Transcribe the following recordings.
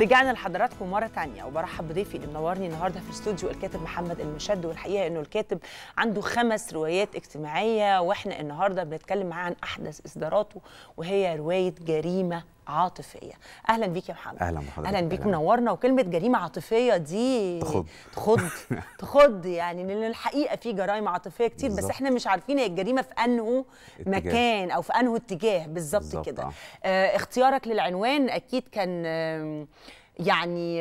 رجعنا لحضراتكم مره تانية وبرحب بضيفي اللي منورني النهارده في الاستوديو الكاتب محمد المشد والحقيقه انه الكاتب عنده خمس روايات اجتماعيه واحنا النهارده بنتكلم معاه عن احدث اصداراته وهي روايه جريمه عاطفيه اهلا بيك يا محمد اهلا بحضرتك اهلا بيك منورنا وكلمه جريمه عاطفيه دي تخض تخض تخض يعني لان الحقيقه في جرائم عاطفيه كتير بالزبط. بس احنا مش عارفين هي الجريمه في انه مكان او في انه اتجاه بالظبط كده آه. آه اختيارك للعنوان اكيد كان آه يعني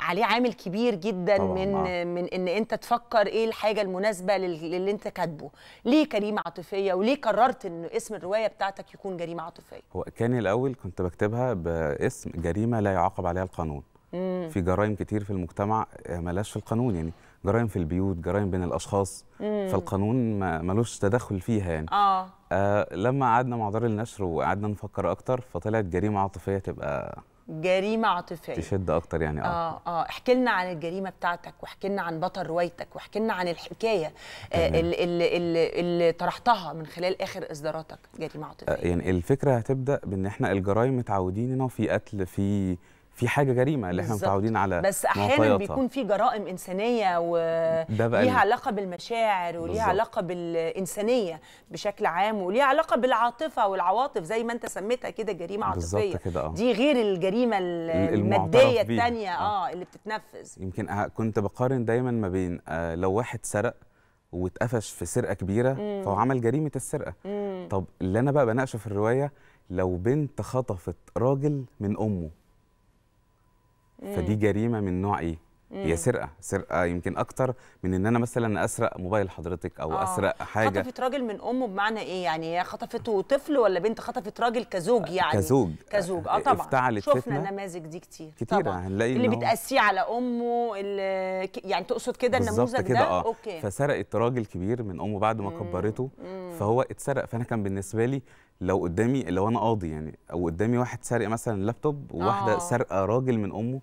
عليه عامل كبير جدا من آه. من ان انت تفكر ايه الحاجه المناسبه للي انت كاتبه ليه جريمه عاطفيه وليه قررت ان اسم الروايه بتاعتك يكون جريمه عاطفيه هو كان الاول كنت بكتبها باسم جريمه لا يعاقب عليها القانون مم. في جرائم كتير في المجتمع آه، ملاش في القانون يعني جرائم في البيوت جرائم بين الاشخاص مم. فالقانون ملوش تدخل فيها يعني آه. آه لما قعدنا مع دار النشر وقعدنا نفكر اكتر فطلعت جريمه عاطفيه تبقى جريمه عاطفيه تشد اكتر يعني آه. اه اه احكي لنا عن الجريمه بتاعتك واحكي لنا عن بطل روايتك واحكي لنا عن الحكايه آه اللي, اللي, اللي اللي طرحتها من خلال اخر اصداراتك جريمه عاطفيه آه يعني الفكره هتبدا بان احنا الجرايم متعودين هنا في قتل في آه في حاجه جريمه اللي احنا متعودين على بس احيانا بيكون في جرائم انسانيه وليها علاقه بالمشاعر وليها علاقه بالانسانيه بشكل عام وليها علاقه بالعاطفه والعواطف زي ما انت سميتها كده جريمه عاطفيه كده آه. دي غير الجريمه الماديه الثانيه آه. اه اللي بتتنفذ يمكن أه، كنت بقارن دايما ما بين آه لو واحد سرق واتقفش في سرقه كبيره مم. فهو عمل جريمه السرقه مم. طب اللي انا بقى بناقشه في الروايه لو بنت خطفت راجل من امه فدي جريمه من نوع ايه هي سرقه سرقه يمكن اكتر من ان انا مثلا اسرق موبايل حضرتك او آه. اسرق حاجه خطفت راجل من امه بمعنى ايه يعني هي خطفته طفل ولا بنت خطفت راجل كزوج آه، يعني كزوج كزوج آه،, اه طبعا افتعلت شفنا فتنة. النماذج دي كتير كتير هنلاقي اللي بتقاسيه على امه اللي يعني تقصد كده النموذج كده ده آه. اوكي فسرقت راجل كبير من امه بعد ما مم. كبرته مم. فهو اتسرق فانا كان بالنسبه لي لو قدامي لو انا قاضي يعني او قدامي واحد سارق مثلا لابتوب وواحده آه. سارقه راجل من امه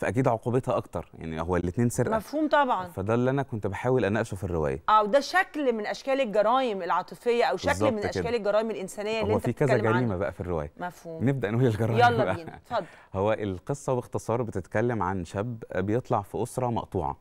فاكيد عقوبتها اكتر يعني هو الاثنين سرقه مفهوم طبعا فده اللي انا كنت بحاول اناقشه في الروايه اه وده شكل من اشكال الجرائم العاطفيه او شكل من كده. اشكال الجرائم الانسانيه اللي انت بتتكلم عنها هو في كذا جريمه بقى في الروايه مفهوم نبدا نقول الجرائم يلا بينا اتفضل هو القصه باختصار بتتكلم عن شاب بيطلع في اسره مقطوعه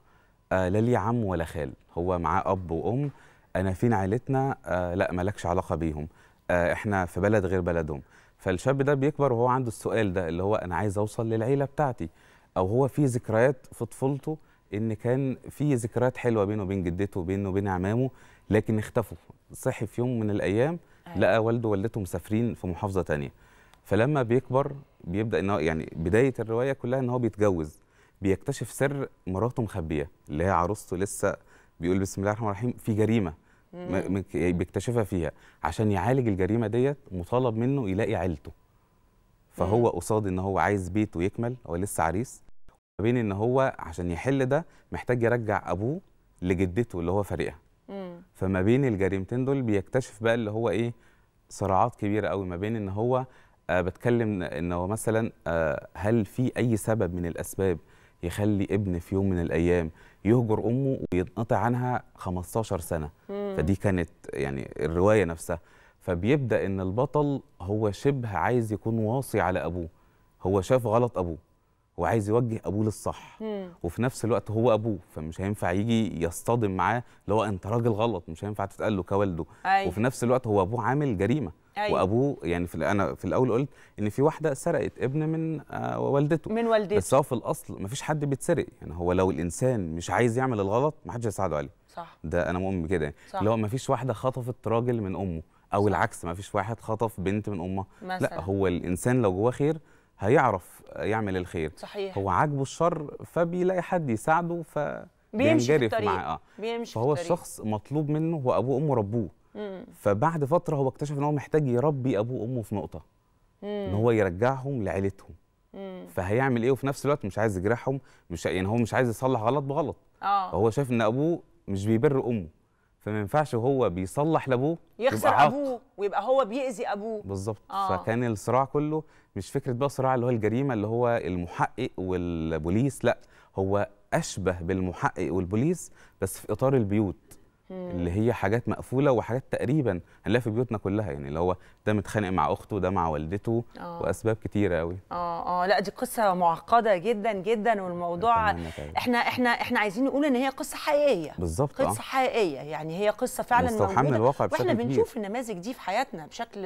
آه لا ليه عم ولا خال هو معاه اب وام انا فين عيلتنا آه لا مالكش علاقه بيهم آه احنا في بلد غير بلدهم فالشاب ده بيكبر وهو عنده السؤال ده اللي هو انا عايز اوصل للعيله بتاعتي او هو في ذكريات في طفولته ان كان في ذكريات حلوه بينه وبين جدته وبينه وبين عمامه لكن اختفوا صحي في يوم من الايام أيوة. لقى والده ووالدته مسافرين في محافظه ثانيه فلما بيكبر بيبدا ان يعني بدايه الروايه كلها ان هو بيتجوز بيكتشف سر مراته مخبيه اللي هي عروسته لسه بيقول بسم الله الرحمن الرحيم في جريمه يعني بيكتشفها فيها عشان يعالج الجريمه ديت مطالب منه يلاقي عيلته فهو قصاد ان هو عايز بيته يكمل هو لسه عريس ما بين ان هو عشان يحل ده محتاج يرجع ابوه لجدته اللي هو فارقها فما بين الجريمتين دول بيكتشف بقى اللي هو ايه صراعات كبيره قوي ما بين ان هو آه بتكلم ان هو مثلا آه هل في اي سبب من الاسباب يخلي ابن في يوم من الايام يهجر امه وينقطع عنها 15 سنه مم. فدي كانت يعني الروايه نفسها فبيبدا ان البطل هو شبه عايز يكون واصي على ابوه هو شاف غلط ابوه وعايز يوجه ابوه للصح مم. وفي نفس الوقت هو ابوه فمش هينفع يجي يصطدم معاه اللي هو انت راجل غلط مش هينفع تتقال له كوالده أيوة. وفي نفس الوقت هو ابوه عامل جريمه أيوة. وابوه يعني في انا في الاول قلت ان في واحده سرقت ابن من آه والدته من والدته بس هو في الاصل ما فيش حد بيتسرق يعني هو لو الانسان مش عايز يعمل الغلط ما حدش هيساعده عليه صح ده انا مؤمن بكده يعني اللي هو ما فيش واحده خطفت راجل من امه او العكس ما فيش واحد خطف بنت من امها لا هو الانسان لو جواه خير هيعرف يعمل الخير صحيح هو عاجبه الشر فبيلاقي حد يساعده ف بيمشي في الطريق معاه آه. بيمشي فهو في الطريق. الشخص مطلوب منه هو ابوه وامه ربوه فبعد فتره هو اكتشف ان هو محتاج يربي ابوه وامه في نقطه مم. ان هو يرجعهم لعيلتهم فهيعمل ايه وفي نفس الوقت مش عايز يجرحهم مش يعني هو مش عايز يصلح غلط بغلط اه فهو شايف ان ابوه مش بيبر امه فما ينفعش وهو بيصلح لابوه يخسر يبقى ابوه ويبقى هو بيأذي ابوه بالظبط آه. فكان الصراع كله مش فكره بقى صراع اللي هو الجريمه اللي هو المحقق والبوليس لا هو اشبه بالمحقق والبوليس بس في اطار البيوت اللي هي حاجات مقفوله وحاجات تقريبا هنلاقيها في بيوتنا كلها يعني اللي هو ده متخانق مع اخته ده مع والدته أوه. واسباب كتيره قوي اه اه لا دي قصه معقده جدا جدا والموضوع احنا احنا احنا عايزين نقول ان هي قصه حقيقيه بالظبط آه. قصه آه. حقيقيه يعني هي قصه فعلا موجوده من الواقع بشكل واحنا بنشوف النماذج دي في حياتنا بشكل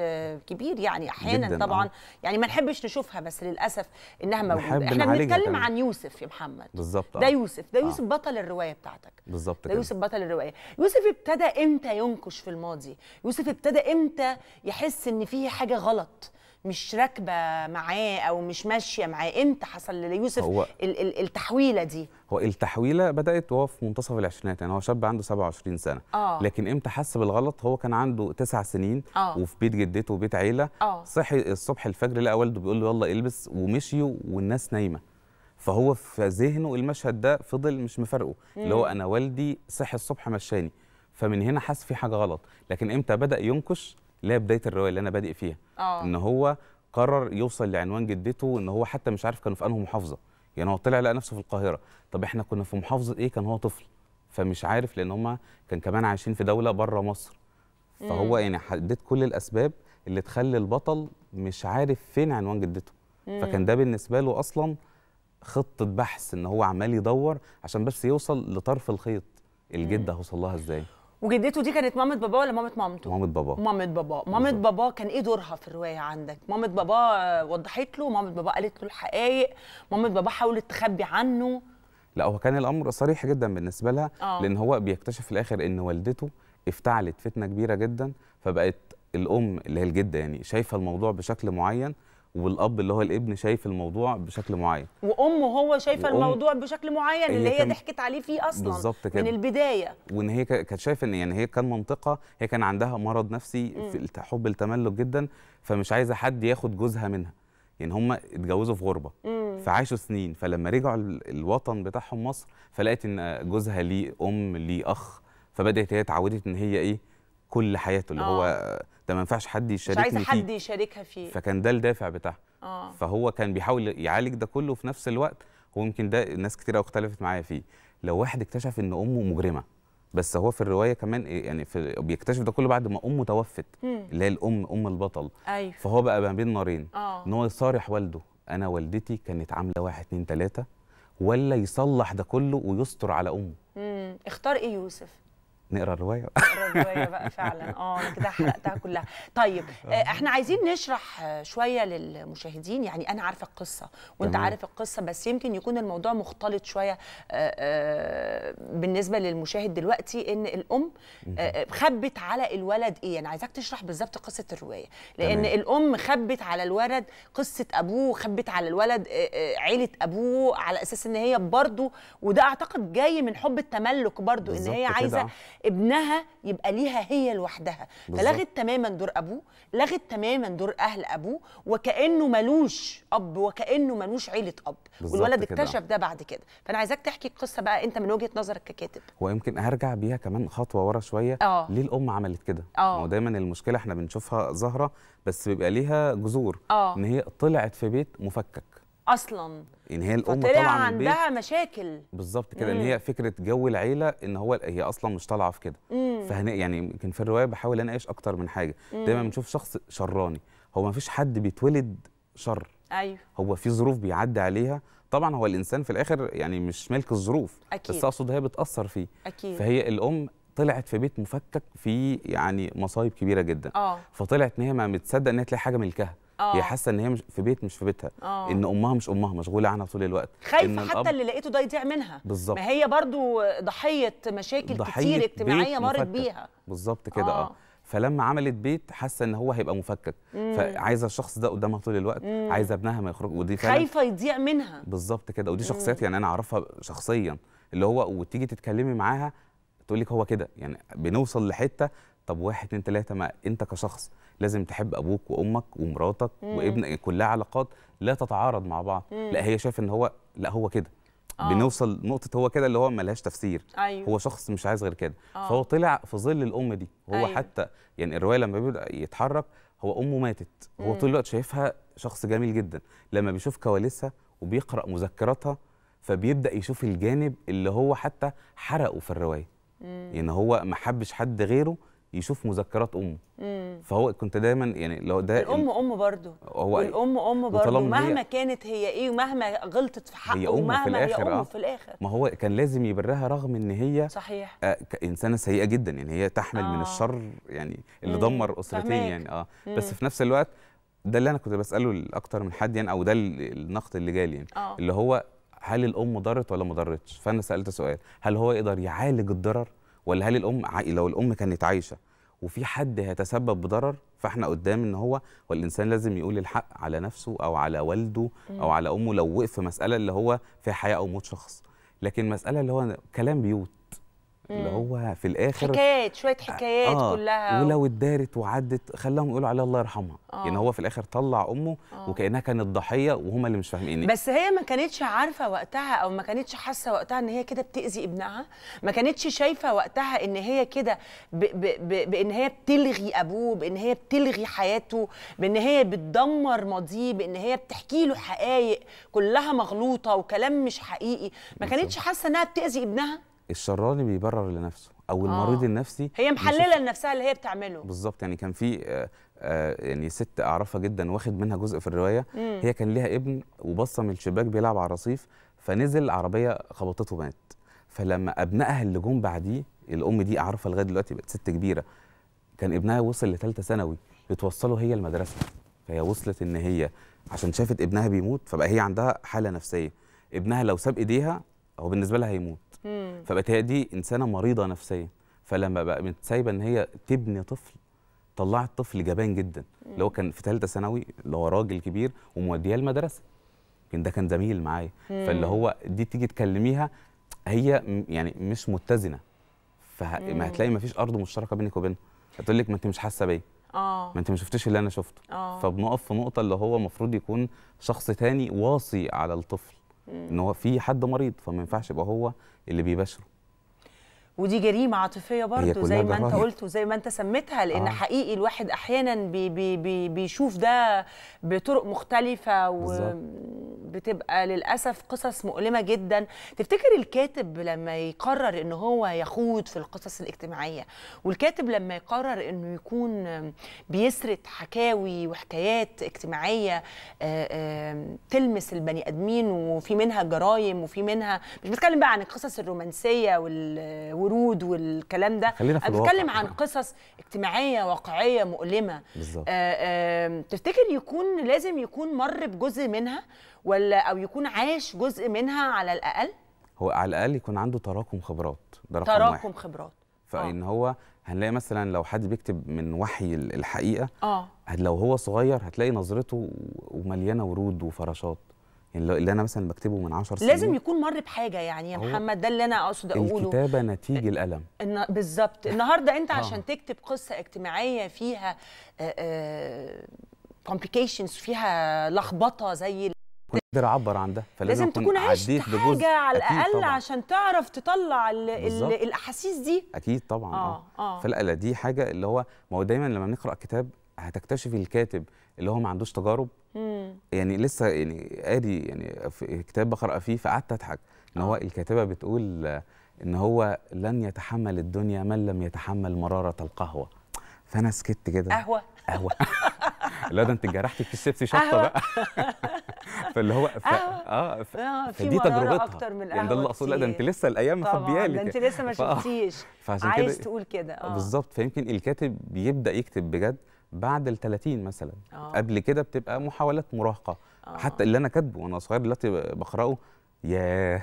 كبير يعني احيانا آه. طبعا آه. يعني ما نحبش نشوفها بس للاسف انها موجوده احنا بنتكلم عن يوسف يا محمد بالظبط آه. ده يوسف ده آه. يوسف آه. بطل الروايه بتاعتك بالظبط ده يوسف بطل الروايه يوسف يوسف ابتدى امتى ينكش في الماضي يوسف ابتدى امتى يحس ان فيه حاجه غلط مش راكبه معاه او مش ماشيه معاه امتى حصل ليوسف هو ال ال التحويله دي هو التحويله بدات وهو في منتصف العشرينات يعني هو شاب عنده 27 سنه آه. لكن امتى حس بالغلط هو كان عنده 9 سنين آه. وفي بيت جدته وبيت عيله آه. صحي الصبح الفجر لقى والده بيقول له يلا البس ومشي والناس نايمه فهو في ذهنه المشهد ده فضل مش مفارقه اللي هو انا والدي صحي الصبح مشاني فمن هنا حس في حاجه غلط لكن امتى بدا ينكش لا بدايه الروايه اللي انا بادئ فيها أوه. ان هو قرر يوصل لعنوان جدته ان هو حتى مش عارف كانوا في انهي محافظه يعني هو طلع لقى نفسه في القاهره طب احنا كنا في محافظه ايه كان هو طفل فمش عارف لان هم كان كمان عايشين في دوله بره مصر فهو يعني حددت كل الاسباب اللي تخلي البطل مش عارف فين عنوان جدته مم. فكان ده بالنسبه له اصلا خطه بحث ان هو عمال يدور عشان بس يوصل لطرف الخيط الجده هوصل لها ازاي وجدته دي كانت مامة باباه ولا مامة مامته؟ مامة باباه مامة باباه، مامة باباه كان ايه دورها في الرواية عندك؟ مامة باباه وضحت له، مامة باباه قالت له الحقائق، مامة باباه حاولت تخبي عنه لا هو كان الامر صريح جدا بالنسبه لها آه. لان هو بيكتشف في الاخر ان والدته افتعلت فتنه كبيره جدا فبقت الام اللي هي الجده يعني شايفه الموضوع بشكل معين والاب اللي هو الابن شايف الموضوع بشكل معين وامه هو شايفه الموضوع بشكل معين اللي هي, ضحكت عليه فيه اصلا بالظبط كده من البدايه وان هي كانت شايفه ان يعني هي كان منطقه هي كان عندها مرض نفسي في حب التملك جدا فمش عايزه حد ياخد جوزها منها يعني هم اتجوزوا في غربه فعاشوا سنين فلما رجعوا الوطن بتاعهم مصر فلقت ان جوزها ليه ام ليه اخ فبدات هي اتعودت ان هي ايه كل حياته اللي آه. هو ده ما ينفعش حد يشاركني مش عايزه حد يشاركها فيه فكان ده الدافع بتاعها آه. فهو كان بيحاول يعالج ده كله في نفس الوقت هو يمكن ده ناس كتير قوي اختلفت معايا فيه لو واحد اكتشف ان امه مجرمه بس هو في الروايه كمان إيه، يعني في بيكتشف ده كله بعد ما امه توفت اللي هي الام ام البطل أيوه. فهو بقى ما بين نارين آه. ان هو يصارح والده انا والدتي كانت عامله واحد اتنين تلاته ولا يصلح ده كله ويستر على امه مم. اختار ايه يوسف نقرا الروايه الروايه بقى فعلا اه انا كده حرقتها كلها طيب آه، آه. احنا عايزين نشرح آه، شويه للمشاهدين يعني انا عارفه القصه وانت عارف القصه بس يمكن يكون الموضوع مختلط شويه بالنسبه للمشاهد دلوقتي ان الام خبت على الولد ايه انا عايزاك تشرح بالظبط قصه الروايه لان تمام. الام خبت على الولد قصه ابوه خبت على الولد عيله ابوه على اساس ان هي برضه وده اعتقد جاي من حب التملك برضه ان هي عايزه ابنها يبقى ليها هي لوحدها فلغت تماما دور ابوه لغت تماما دور اهل ابوه وكانه ملوش اب وكانه ملوش عيله اب والولد اكتشف ده بعد كده فانا عايزاك تحكي القصه بقى انت من وجهه نظرك ككاتب ويمكن هرجع بيها كمان خطوه ورا شويه أوه. ليه الام عملت كده آه. هو دايما المشكله احنا بنشوفها ظاهره بس بيبقى ليها جذور آه. ان هي طلعت في بيت مفكك اصلا ان هي الام طبعا عندها مشاكل بالظبط كده ان هي فكره جو العيله ان هو هي اصلا مش طالعه في كده فهنا يعني يمكن في الروايه بحاول اناقش اكتر من حاجه دايما بنشوف شخص شراني هو ما فيش حد بيتولد شر ايوه هو في ظروف بيعدي عليها طبعا هو الانسان في الاخر يعني مش ملك الظروف أكيد. بس اقصد هي بتاثر فيه أكيد. فهي الام طلعت في بيت مفكك فيه يعني مصايب كبيره جدا أوه. فطلعت ان هي ما متصدق ان هي تلاقي حاجه ملكها هي آه. حاسه ان هي مش في بيت مش في بيتها أوه. ان امها مش امها مشغوله عنها طول الوقت خايفه حتى اللي لقيته ده يضيع منها بالظبط ما هي برضو ضحيه مشاكل ضحية كتير اجتماعيه مرت بيها بالظبط كده آه. اه فلما عملت بيت حاسه ان هو هيبقى مفكك مم. فعايزه الشخص ده قدامها طول الوقت مم. عايزه ابنها ما يخرج ودي فعلا خايفه يضيع منها بالظبط كده ودي شخصيات يعني انا اعرفها شخصيا اللي هو وتيجي تتكلمي معاها تقول لك هو كده يعني بنوصل لحته طب واحد اتنين تلاته ما انت كشخص لازم تحب ابوك وامك ومراتك مم. وابنك كلها علاقات لا تتعارض مع بعض مم. لا هي شايفه ان هو لا هو كده آه. بنوصل نقطه هو كده اللي هو ملهاش تفسير أيوه. هو شخص مش عايز غير كده آه. فهو طلع في ظل الام دي هو أيوه. حتى يعني الروايه لما بيبدا يتحرك هو امه ماتت مم. هو طول الوقت شايفها شخص جميل جدا لما بيشوف كواليسها وبيقرا مذكراتها فبيبدا يشوف الجانب اللي هو حتى حرقه في الروايه يعني هو ما حبش حد غيره يشوف مذكرات امه فهو كنت دايما يعني لو ده الام ام برضه هو الام ام برضه مهما هي كانت هي ايه ومهما غلطت في حقه هي أم ومهما في الآخر هي ام آه. في الاخر ما هو كان لازم يبرها رغم ان هي صحيح آه، انسانه سيئه جدا يعني هي تحمل آه. من الشر يعني اللي دمر اسرتين فهمك. يعني اه بس في نفس الوقت ده اللي انا كنت بساله لاكتر من حد يعني او ده النقد اللي جالي يعني آه. اللي هو هل الام ضرت ولا ما ضرتش فانا سالت سؤال هل هو يقدر يعالج الضرر ولا هل الام لو الام كانت عايشه وفي حد هيتسبب بضرر فاحنا قدام ان هو والانسان لازم يقول الحق على نفسه او على والده او على امه لو وقف مساله اللي هو في حياه او موت شخص لكن مساله اللي هو كلام بيوت اللي هو في الاخر حكايات شويه آه، حكايات آه كلها ولو اتدارت وعدت خلاهم يقولوا عليها الله يرحمها آه يعني هو في الاخر طلع امه آه وكانها كانت ضحيه وهما اللي مش فاهمين بس هي ما كانتش عارفه وقتها او ما كانتش حاسه وقتها ان هي كده بتاذي ابنها ما كانتش شايفه وقتها ان هي كده بان هي بتلغي ابوه بان هي بتلغي حياته بان هي بتدمر ماضيه بان هي بتحكي له حقائق كلها مغلوطه وكلام مش حقيقي ما كانتش حاسه انها بتاذي ابنها الشراني بيبرر لنفسه او آه. المريض النفسي هي محلله لنفسها اللي هي بتعمله بالظبط يعني كان في آه، آه، يعني ست اعرفها جدا واخد منها جزء في الروايه مم. هي كان ليها ابن وبصه من الشباك بيلعب على الرصيف فنزل عربيه خبطته مات فلما ابنائها اللي جم بعديه الام دي اعرفها لغايه دلوقتي بقت ست كبيره كان ابنها وصل لثالثه ثانوي بتوصله هي المدرسه فهي وصلت ان هي عشان شافت ابنها بيموت فبقى هي عندها حاله نفسيه ابنها لو ساب ايديها هو بالنسبه لها هيموت فبقت هي دي انسانه مريضه نفسيا فلما بقى سايبه ان هي تبني طفل طلعت طفل جبان جدا اللي هو كان في ثالثه ثانوي اللي هو راجل كبير ومودياه المدرسه لكن ده كان زميل معايا فاللي هو دي تيجي تكلميها هي يعني مش متزنه فما هتلاقي ما فيش ارض مشتركه بينك وبينها هتقول لك ما انت مش حاسه بيا اه ما انت ما شفتيش اللي انا شفته آه. فبنقف في نقطه اللي هو المفروض يكون شخص تاني واصي على الطفل ان هو في حد مريض فما ينفعش يبقى هو اللي بيباشره ودي جريمه عاطفيه برضه زي ما انت قلت وزي ما انت سميتها لان آه. حقيقي الواحد احيانا بي بي بي بيشوف ده بطرق مختلفه و... بالزبط. بتبقى للاسف قصص مؤلمه جدا تفتكر الكاتب لما يقرر ان هو يخوض في القصص الاجتماعيه والكاتب لما يقرر انه يكون بيسرد حكاوي وحكايات اجتماعيه آه، آه، تلمس البني ادمين وفي منها جرايم وفي منها مش بتكلم بقى عن القصص الرومانسيه والورود والكلام ده خلينا في بتكلم عن قصص اجتماعيه واقعيه مؤلمه بالظبط آه، تفتكر يكون لازم يكون مر بجزء منها ولا او يكون عاش جزء منها على الاقل هو على الاقل يكون عنده تراكم خبرات ده رقم تراكم واحد. خبرات فان آه. هو هنلاقي مثلا لو حد بيكتب من وحي الحقيقه اه لو هو صغير هتلاقي نظرته ومليانه ورود وفراشات يعني اللي انا مثلا بكتبه من 10 سنين لازم يكون مر بحاجه يعني يا محمد ده اللي انا اقصد اقوله الكتابه نتيج الالم بالظبط النهارده انت آه. عشان تكتب قصه اجتماعيه فيها كومبليكيشنز آه، آه، فيها لخبطه زي كنت قادر اعبر عن ده فلازم تكون عشت حاجه على الاقل طبعاً. عشان تعرف تطلع ال الاحاسيس دي اكيد طبعا اه, آه. آه. فلا لا دي حاجه اللي هو ما هو دايما لما بنقرا كتاب هتكتشف الكاتب اللي هو ما عندوش تجارب مم. يعني لسه يعني قاري يعني في كتاب بقرا فيه فقعدت اضحك ان هو آه. الكاتبه بتقول ان هو لن يتحمل الدنيا من لم يتحمل مراره القهوه فانا سكت كده قهوه قهوه لا ده انت جرحتي في الشيبسي شطه بقى فاللي هو ف... اه ف... آه، فدي تجربتها اكتر من القهوه يعني ده اللي اقصده لا ده انت لسه الايام مخبيالك ده انت لسه ما شفتيش عايز تقول كده اه بالظبط فيمكن الكاتب بيبدا يكتب بجد بعد ال 30 مثلا أوه. قبل كده بتبقى محاولات مراهقه أوه. حتى اللي انا كاتبه وانا صغير دلوقتي بقراه ياه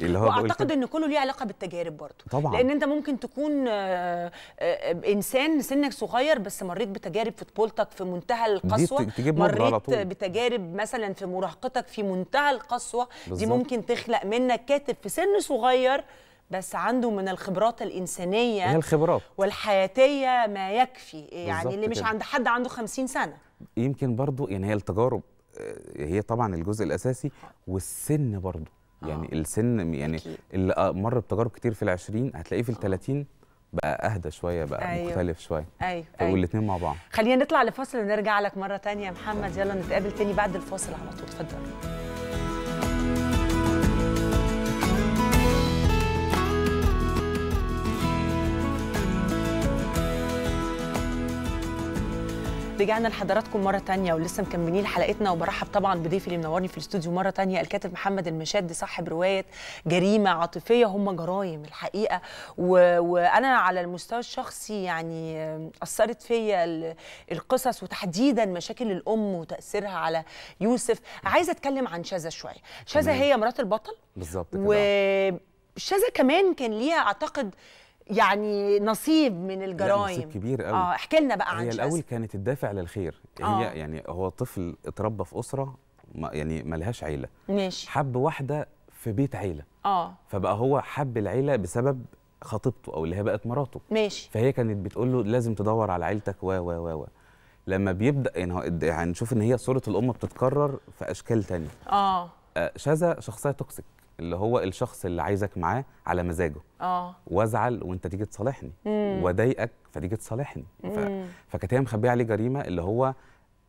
اللي هو واعتقد ان كله ليه علاقه بالتجارب برضه طبعا لان انت ممكن تكون آه، آه، انسان سنك صغير بس مريت بتجارب في طفولتك في منتهى القسوه مريت بتجارب مثلا في مراهقتك في منتهى القسوه دي ممكن تخلق منك كاتب في سن صغير بس عنده من الخبرات الإنسانية هي الخبرات والحياتية ما يكفي يعني اللي مش كده. عند حد عنده 50 سنة يمكن برضو يعني هي التجارب آه، هي طبعا الجزء الاساسي والسن برضه يعني آه. السن يعني أكيد. اللي آه، مر بتجارب كتير في العشرين هتلاقيه في آه. الثلاثين بقى اهدى شويه بقى أيوه. مختلف شويه ايوه والاثنين أيوه. مع بعض خلينا نطلع لفاصل ونرجع لك مره ثانيه يا محمد يلا نتقابل تاني بعد الفاصل على طول اتفضل رجعنا لحضراتكم مره تانية ولسه مكملين حلقتنا وبرحب طبعا بضيفي اللي منورني في الاستوديو مره تانية الكاتب محمد المشاد صاحب روايه جريمه عاطفيه هم جرايم الحقيقه وانا على المستوى الشخصي يعني اثرت فيا القصص وتحديدا مشاكل الام وتاثيرها على يوسف عايزه اتكلم عن شذا شويه شذا هي مرات البطل بالظبط كده و... كمان كان ليها اعتقد يعني نصيب من الجرائم نصيب كبير قوي اه احكي لنا بقى عن هي الاول كانت الدافع للخير آه. هي يعني هو طفل اتربى في اسره ما يعني ملهاش عيله ماشي حب واحده في بيت عيله اه فبقى هو حب العيله بسبب خطيبته او اللي هي بقت مراته ماشي فهي كانت بتقول له لازم تدور على عيلتك و و و و لما بيبدا يعني هنشوف ان هي صوره الام بتتكرر في اشكال ثانيه اه, آه، شذا شخصيه توكسيك اللي هو الشخص اللي عايزك معاه على مزاجه اه وازعل وانت تيجي تصالحني واضايقك فتيجي تصالحني ف... فكانت هي مخبيه عليه جريمه اللي هو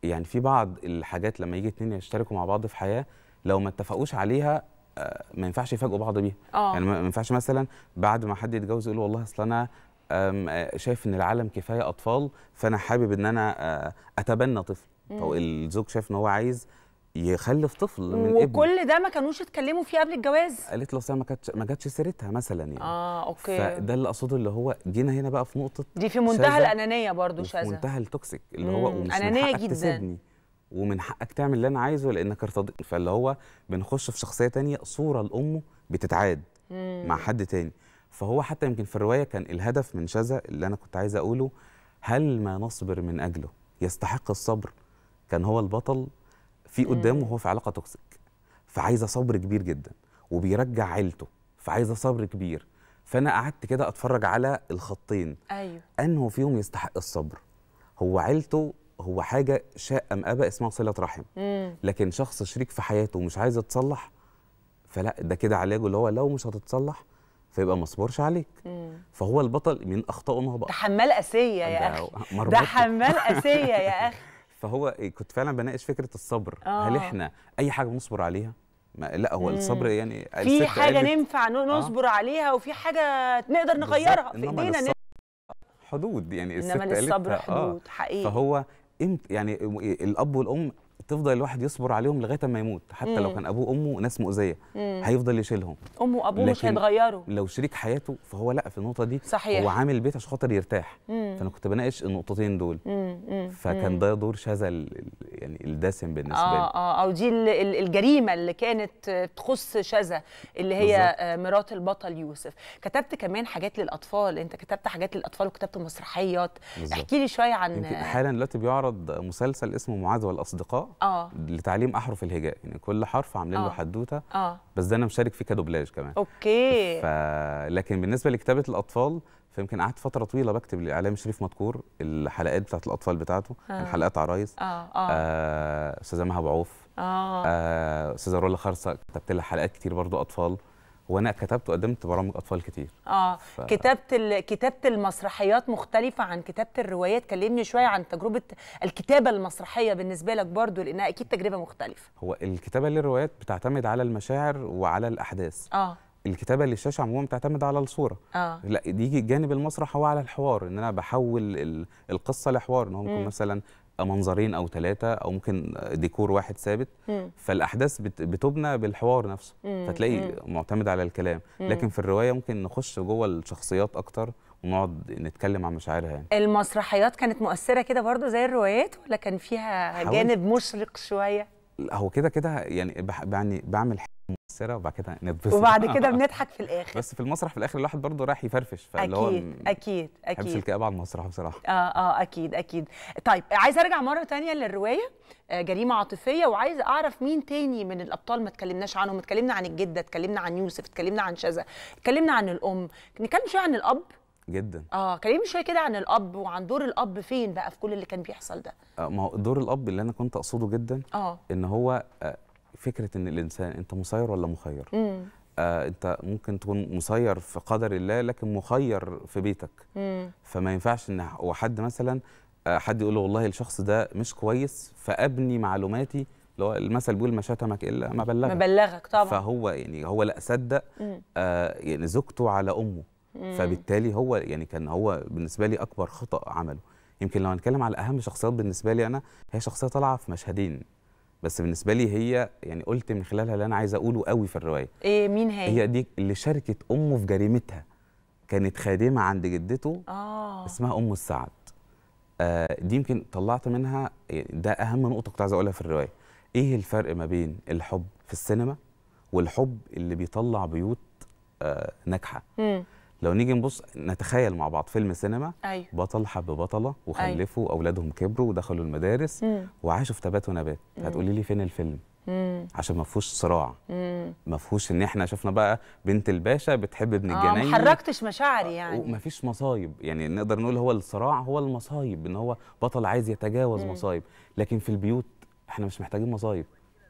يعني في بعض الحاجات لما يجي اتنين يشتركوا مع بعض في حياه لو ما اتفقوش عليها آه، ما ينفعش يفاجئوا بعض بيها آه. يعني ما ينفعش مثلا بعد ما حد يتجوز يقول والله اصل انا آه، شايف ان العالم كفايه اطفال فانا حابب ان انا اتبنى طفل او الزوج شايف ان هو عايز يخلف طفل من ابنه وكل ده ما كانوش اتكلموا فيه قبل الجواز قالت له اصل ما كانتش ما جاتش سيرتها مثلا يعني اه اوكي فده اللي اقصده اللي هو جينا هنا بقى في نقطه دي في منتهى الانانيه برضو شاذه في منتهى التوكسيك اللي هو ومش انانيه من حقك جدا تسيبني ومن حقك تعمل اللي انا عايزه لانك ارتضيت فاللي هو بنخش في شخصيه تانية صوره لامه بتتعاد مم. مع حد تاني فهو حتى يمكن في الروايه كان الهدف من شذا اللي انا كنت عايز اقوله هل ما نصبر من اجله يستحق الصبر كان هو البطل في قدامه هو في علاقه توكسيك فعايزه صبر كبير جدا وبيرجع عيلته فعايزه صبر كبير فانا قعدت كده اتفرج على الخطين ايوه انه فيهم يستحق الصبر هو عيلته هو حاجه شاء ام ابى اسمها صله رحم لكن شخص شريك في حياته ومش عايز يتصلح فلا ده كده علاجه اللي هو لو مش هتتصلح فيبقى ما صبرش عليك مم. فهو البطل من اخطائه ما هو بقى ده حمال اسيه يا اخي ده حمال اسيه يا اخي فهو إيه، كنت فعلا بناقش فكره الصبر أوه. هل آه. احنا اي حاجه بنصبر عليها ما لا هو مم. الصبر يعني في حاجه قالت... ننفع آه. نصبر آه. عليها وفي حاجه نقدر نغيرها في ايدينا حدود يعني الست انما للصبر آه. حدود آه. حقيقي فهو يعني الاب والام تفضل الواحد يصبر عليهم لغايه ما يموت حتى مم. لو كان ابوه وامه ناس مؤذيه هيفضل يشيلهم امه وابوه مش هيتغيروا لو شريك حياته فهو لا في النقطه دي صحيح. هو عامل البيت عشان خاطر يرتاح مم. فانا كنت بناقش النقطتين دول مم. مم. فكان ده دور شذا يعني الدسم بالنسبه آه، لي اه اه او دي الجريمه اللي كانت تخص شذا اللي هي آه، مرات البطل يوسف كتبت كمان حاجات للاطفال انت كتبت حاجات للاطفال وكتبت مسرحيات احكي لي شويه عن يمكن حالا دلوقتي بيعرض مسلسل اسمه معاذ والاصدقاء اه لتعليم احرف الهجاء يعني كل حرف عاملين له آه. حدوته اه بس ده انا مشارك فيه كدوبلاج كمان اوكي ف... لكن بالنسبه لكتابه الاطفال فيمكن قعدت فتره طويله بكتب للاعلام شريف مدكور الحلقات بتاعت الاطفال بتاعته آه. حلقات عرايس آه،, اه اه استاذه مها بعوف اه, آه، استاذه آه. رولا خرصه كتبت لها حلقات كتير برضو اطفال وانا كتبت وقدمت برامج اطفال كتير اه ف... كتبت ال... كتبت المسرحيات مختلفه عن كتابه الروايات كلمني شويه عن تجربه الكتابه المسرحيه بالنسبه لك برضو لانها اكيد تجربه مختلفه هو الكتابه للروايات بتعتمد على المشاعر وعلى الاحداث اه الكتابه للشاشه عموما بتعتمد على الصوره آه. لا دي جانب المسرح هو على الحوار ان انا بحول القصه لحوار ان هو ممكن مثلا منظرين او ثلاثه او ممكن ديكور واحد ثابت فالاحداث بتبنى بالحوار نفسه فتلاقي م. معتمد على الكلام لكن في الروايه ممكن نخش جوه الشخصيات اكتر ونقعد نتكلم عن مشاعرها يعني المسرحيات كانت مؤثره كده برضو زي الروايات ولا كان فيها جانب مشرق شويه هو كده كده يعني, يعني بعمل مؤثره وبعد كده نتبسط وبعد كده بنضحك في الاخر بس في المسرح في الاخر الواحد برضه رايح يفرفش فاللي هو اكيد اكيد اكيد حبس الكآبه على المسرح بصراحه اه اه اكيد اكيد طيب عايزه ارجع مره ثانيه للروايه آه، جريمه عاطفيه وعايزه اعرف مين تاني من الابطال ما اتكلمناش عنهم اتكلمنا عن الجده اتكلمنا عن يوسف اتكلمنا عن شذا اتكلمنا عن الام نتكلم شويه عن الاب جدا اه كلمني شويه كده عن الاب وعن دور الاب فين بقى في كل اللي كان بيحصل ده آه ما هو دور الاب اللي انا كنت اقصده جدا اه ان هو آه فكره ان الانسان انت مسير ولا مخير آه انت ممكن تكون مسير في قدر الله لكن مخير في بيتك مم. فما ينفعش ان حد مثلا آه، حد يقول له والله الشخص ده مش كويس فابني معلوماتي اللي هو المثل بيقول ما شتمك الا ما بلغك ما بلغك طبعا فهو يعني هو لا صدق آه يعني زوجته على امه مم. فبالتالي هو يعني كان هو بالنسبه لي اكبر خطا عمله يمكن لو هنتكلم على اهم شخصيات بالنسبه لي انا هي شخصيه طالعه في مشهدين بس بالنسبه لي هي يعني قلت من خلالها اللي انا عايز اقوله قوي في الروايه ايه مين هي هي دي اللي شاركت امه في جريمتها كانت خادمه عند جدته آه. اسمها ام السعد آه دي يمكن طلعت منها يعني ده اهم نقطه كنت عايز اقولها في الروايه ايه الفرق ما بين الحب في السينما والحب اللي بيطلع بيوت آه ناجحه لو نيجي نبص نتخيل مع بعض فيلم سينما أيوه. بطل حب بطله وخلفوا أيوه. اولادهم كبروا ودخلوا المدارس مم. وعاشوا في تبات ونبات هتقولي لي فين الفيلم مم. عشان ما فيهوش صراع ما فيهوش ان احنا شفنا بقى بنت الباشا بتحب ابن آه، الجناين اه ما حركتش مشاعري يعني وما فيش مصايب يعني نقدر نقول هو الصراع هو المصايب ان هو بطل عايز يتجاوز مم. مصايب لكن في البيوت احنا مش محتاجين مصايب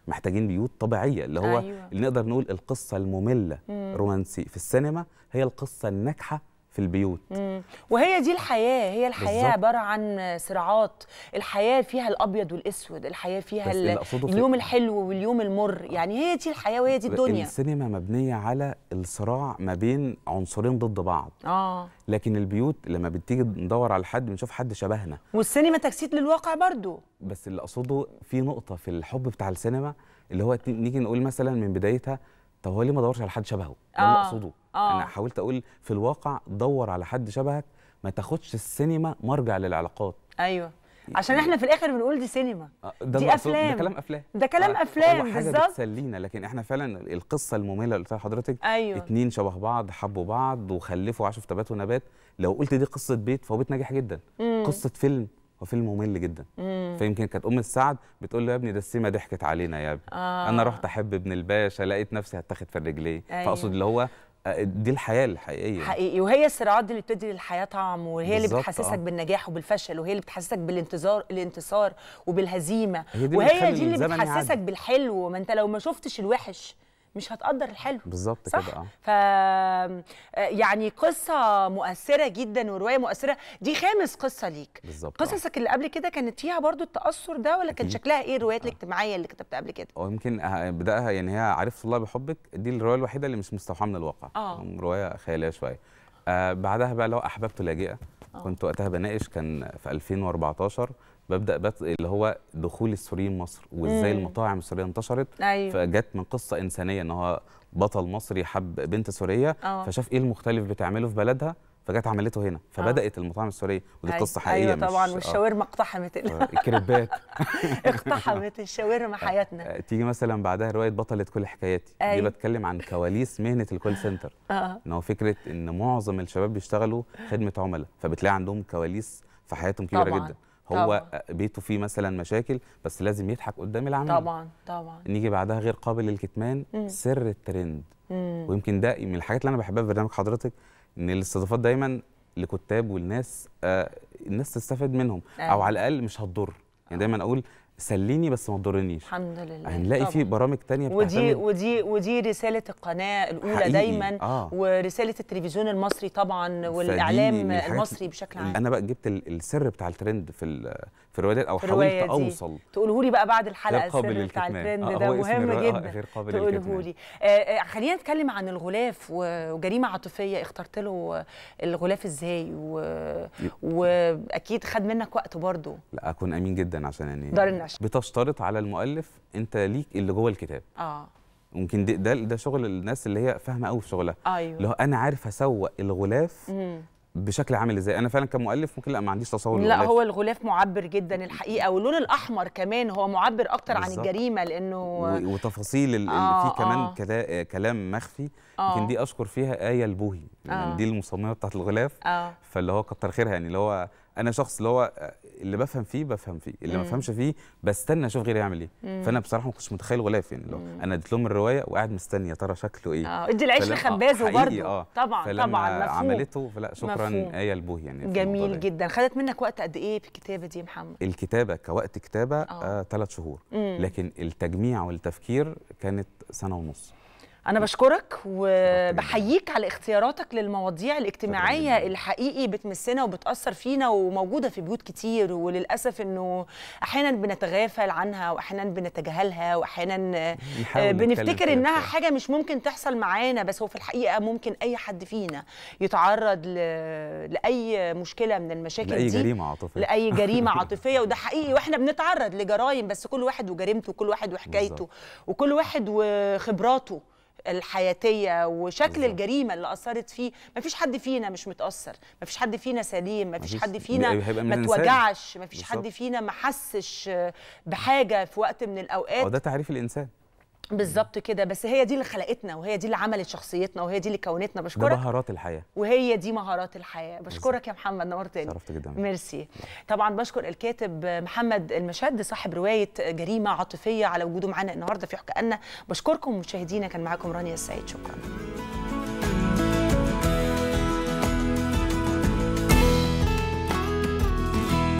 محتاجين بيوت طبيعيه اللي هو أيوة. اللي نقدر نقول القصه الممله رومانسي في السينما هي القصه الناجحه في البيوت مم. وهي دي الحياه هي الحياه بالزبط. عباره عن صراعات الحياه فيها الابيض والاسود الحياه فيها في اليوم الحلو واليوم المر يعني هي دي الحياه وهي دي الدنيا السينما مبنيه على الصراع ما بين عنصرين ضد بعض اه لكن البيوت لما بتيجي ندور على حد بنشوف حد شبهنا والسينما تجسيد للواقع برضو بس اللي اقصده في نقطه في الحب بتاع السينما اللي هو نيجي نقول مثلا من بدايتها طب هو ليه ما دورش على حد شبهه ده اللي آه. اقصده آه. انا حاولت اقول في الواقع دور على حد شبهك ما تاخدش السينما مرجع للعلاقات ايوه يعني عشان احنا في الاخر بنقول دي سينما آه، ده دي افلام ده كلام افلام ده كلام آه، افلام بالظبط حاجه بتسلينا لكن احنا فعلا القصه الممله اللي قلتها لحضرتك أيوة. اتنين شبه بعض حبوا بعض وخلفوا عاشوا في تبات ونبات لو قلت دي قصه بيت فهو بيت ناجح جدا مم. قصه فيلم هو فيلم ممل جدا مم. فيمكن كانت ام السعد بتقول له يا ابني ده السيما ضحكت علينا يا ابني آه. انا رحت احب ابن الباشا لقيت نفسي هتاخد في الرجلين أيوة. فاقصد اللي هو دي الحياه الحقيقيه حقيقي وهي الصراعات دي اللي بتدي للحياه طعم وهي اللي بتحسسك آه. بالنجاح وبالفشل وهي اللي بتحسسك بالانتظار الانتصار وبالهزيمه هي دي وهي دي اللي بتحسسك بالحلو ما انت لو ما شفتش الوحش مش هتقدر الحلو بالظبط كده آه. ف آه، يعني قصه مؤثره جدا وروايه مؤثره دي خامس قصه ليك بالظبط آه. قصصك اللي قبل كده كانت فيها برضو التاثر ده ولا كان شكلها ايه الروايات الاجتماعيه اللي كتبتها قبل كده او يمكن بداها يعني هي عرفت الله بحبك دي الروايه الوحيده اللي مش مستوحاه من الواقع آه. روايه خياليه شويه آه بعدها بقى لو احببت لاجئه آه. كنت وقتها بناقش كان في 2014 ببدا بت... اللي هو دخول السوريين مصر وازاي مم. المطاعم السوريه انتشرت أيوه. فجت من قصه انسانيه ان هو بطل مصري حب بنت سوريه أوه. فشاف ايه المختلف بتعمله في بلدها فجت عملته هنا آه. فبدات أوه. المطاعم السوريه ودي أيوه. قصه حقيقيه أيوة طبعا مش آه. والشاورما اقتحمت آه، الكريبات اقتحمت الشاورما حياتنا تيجي مثلا بعدها روايه بطلت كل حكاياتي أيوة. دي بتكلم عن كواليس مهنه الكول سنتر آه. ان هو فكره ان معظم الشباب بيشتغلوا خدمه عملاء فبتلاقي عندهم كواليس في حياتهم كبيره طبعاً. جدا هو طبعا. بيته فيه مثلا مشاكل بس لازم يضحك قدام العميل طبعا طبعا نيجي بعدها غير قابل للكتمان سر الترند مم. ويمكن ده من الحاجات اللي انا بحبها في برنامج حضرتك ان الاستضافات دايما لكتاب والناس آه الناس تستفاد منهم آه. او أيوة. على الاقل مش هتضر يعني دايما اقول سليني بس ما تضرنيش الحمد لله هنلاقي في برامج تانية ودي ودي ودي رساله القناه الاولى حقيقي. دايما آه. ورساله التلفزيون المصري طبعا والاعلام المصري بشكل عام انا بقى جبت السر بتاع الترند في في الروايه او حاولت اوصل تقوله لي بقى بعد الحلقه السر بتاع الترند آه ده مهم آه، جدا تقوله لي آه،, آه خلينا نتكلم عن الغلاف وجريمه عاطفيه اخترت له الغلاف ازاي و... واكيد خد منك وقت برضه لا اكون امين جدا عشان يعني دار ينفعش بتشترط على المؤلف انت ليك اللي جوه الكتاب اه ممكن ده ده شغل الناس اللي هي فاهمه قوي في شغلها ايوه اللي هو انا عارف اسوق الغلاف مم. بشكل عامل ازاي انا فعلا كمؤلف ممكن لا ما عنديش تصور لا الغلاف. هو الغلاف معبر جدا الحقيقه واللون الاحمر كمان هو معبر اكتر بالزبط. عن الجريمه لانه وتفاصيل اللي آه فيه كمان آه. كلام مخفي آه. يمكن دي اشكر فيها ايه البوهي يعني آه. دي المصممه بتاعت الغلاف آه. فاللي هو كتر خيرها يعني اللي هو انا شخص اللي هو اللي بفهم فيه بفهم فيه اللي ما بفهمش فيه بستنى اشوف غيري يعمل ايه فانا بصراحه ما كنتش متخيل غلاف يعني لو انا اديت لهم الروايه وقاعد مستني يا ترى شكله ايه اه ادي العيش آه، لخبازه برضه آه. طبعا فلما طبعا عملته فلا شكرا مفهوم. البوه آية يعني جميل جدا خدت منك وقت قد ايه في الكتابه دي يا محمد الكتابه كوقت كتابه ثلاث آه. آه شهور مم. لكن التجميع والتفكير كانت سنه ونص أنا بشكرك وبحييك على اختياراتك للمواضيع الاجتماعية الحقيقي بتمسنا وبتأثر فينا وموجودة في بيوت كتير وللأسف إنه أحيانا بنتغافل عنها وأحيانا بنتجاهلها وأحيانا آه، بنفتكر إنها حاجة مش ممكن تحصل معانا بس هو في الحقيقة ممكن أي حد فينا يتعرض ل... لأي مشكلة من المشاكل لأي دي جريمة عاطفية لأي جريمة عاطفية وده حقيقي وإحنا بنتعرض لجرائم بس كل واحد وجريمته وكل واحد وحكايته بالزبط. وكل واحد وخبراته الحياتيه وشكل الجريمه اللي اثرت فيه مفيش حد فينا مش متاثر مفيش حد فينا سليم مفيش حد فينا ما توجعش مفيش حد فينا ما حسش بحاجه في وقت من الاوقات ده تعريف الانسان بالظبط كده بس هي دي اللي خلقتنا وهي دي اللي عملت شخصيتنا وهي دي اللي كونتنا بشكرك ده مهارات الحياه وهي دي مهارات الحياه بشكرك يا محمد نورتني شرفت جدا ميرسي طبعا بشكر الكاتب محمد المشد صاحب روايه جريمه عاطفيه على وجوده معانا النهارده في حكايه بشكركم مشاهدينا كان معاكم رانيا السعيد شكرا